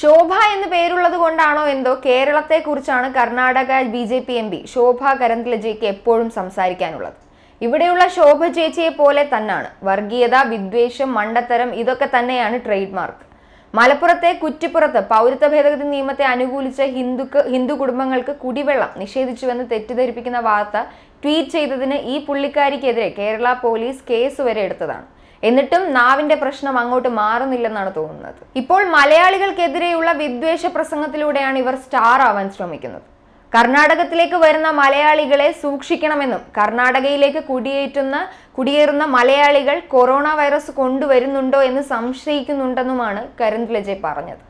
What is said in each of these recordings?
ശോഭ എന്ന് പേരുള്ളത് കൊണ്ടാണോ എന്തോ കേരളത്തെക്കുറിച്ചാണ് Karnataka B J P M P Shobha കരന്തലജയ്ക്ക് എപ്പോഴും സംസാരിക്കാനുള്ളത് ഇവിടെയുള്ള ശോഭ ചേച്ചിയെ പോലെ തന്നെയാണ് വർഗീയത വിദ്വേഷം മണ്ടത്തരം ഇതൊക്കെ തന്നെയാണ് ട്രേഡ് മാർക്ക് മലപ്പുറത്തെ കുറ്റിപ്പുറത്ത് പൗരത്വ ഭേദഗതി നിയമത്തെ അനുകൂലിച്ച ഹിന്ദുക്ക് ഹിന്ദു കുടുംബങ്ങൾക്ക് കുടിവെള്ളം നിഷേധിച്ചുവെന്ന് തെറ്റിദ്ധരിപ്പിക്കുന്ന വാർത്ത ട്വീറ്റ് ചെയ്തതിന് ഈ പുള്ളിക്കാരിക്കെതിരെ കേരള പോലീസ് കേസ് വരെ എടുത്തതാണ് എന്നിട്ടും നാവിന്റെ പ്രശ്നം അങ്ങോട്ട് മാറുന്നില്ലെന്നാണ് തോന്നുന്നത് ഇപ്പോൾ മലയാളികൾക്കെതിരെയുള്ള വിദ്വേഷ പ്രസംഗത്തിലൂടെയാണ് ഇവർ സ്റ്റാർ ആവാൻ ശ്രമിക്കുന്നത് കർണാടകത്തിലേക്ക് വരുന്ന മലയാളികളെ സൂക്ഷിക്കണമെന്നും കർണാടകയിലേക്ക് കുടിയേറ്റുന്ന കുടിയേറുന്ന മലയാളികൾ കൊറോണ വൈറസ് കൊണ്ടുവരുന്നുണ്ടോ എന്ന് സംശയിക്കുന്നുണ്ടെന്നുമാണ് കരുന്തുലജെ പറഞ്ഞത്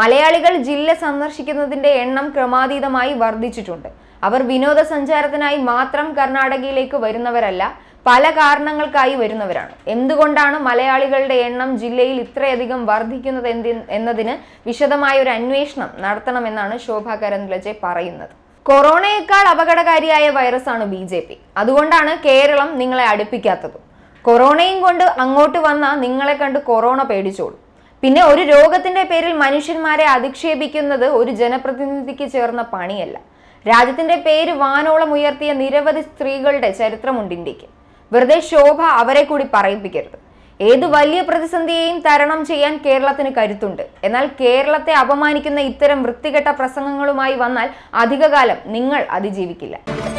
മലയാളികൾ ജില്ല സന്ദർശിക്കുന്നതിന്റെ എണ്ണം ക്രമാതീതമായി വർദ്ധിച്ചിട്ടുണ്ട് അവർ വിനോദസഞ്ചാരത്തിനായി മാത്രം കർണാടകയിലേക്ക് വരുന്നവരല്ല പല കാരണങ്ങൾക്കായി വരുന്നവരാണ് എന്തുകൊണ്ടാണ് മലയാളികളുടെ എണ്ണം ജില്ലയിൽ ഇത്രയധികം വർദ്ധിക്കുന്നത് എന്തി എന്നതിന് വിശദമായ ഒരു അന്വേഷണം നടത്തണമെന്നാണ് ശോഭാ കരന്ദ്ലജെ പറയുന്നത് കൊറോണയേക്കാൾ അപകടകാരിയായ വൈറസാണ് ബി ജെ പി അതുകൊണ്ടാണ് കേരളം നിങ്ങളെ അടുപ്പിക്കാത്തതും കൊറോണയും കൊണ്ട് അങ്ങോട്ട് വന്ന നിങ്ങളെ കണ്ട് കൊറോണ പേടിച്ചോളും പിന്നെ ഒരു രോഗത്തിന്റെ പേരിൽ മനുഷ്യന്മാരെ അധിക്ഷേപിക്കുന്നത് ഒരു ജനപ്രതിനിധിക്ക് ചേർന്ന പണിയല്ല രാജ്യത്തിന്റെ പേര് വാനോളം ഉയർത്തിയ നിരവധി സ്ത്രീകളുടെ ചരിത്രമുണ്ട് ഇന്ത്യക്ക് വെറുതെ ശോഭ അവരെ കൂടി പറയിപ്പിക്കരുത് ഏത് വലിയ പ്രതിസന്ധിയെയും തരണം ചെയ്യാൻ കേരളത്തിന് കരുത്തുണ്ട് എന്നാൽ കേരളത്തെ അപമാനിക്കുന്ന ഇത്തരം വൃത്തികെട്ട പ്രസംഗങ്ങളുമായി വന്നാൽ അധികകാലം നിങ്ങൾ അതിജീവിക്കില്ല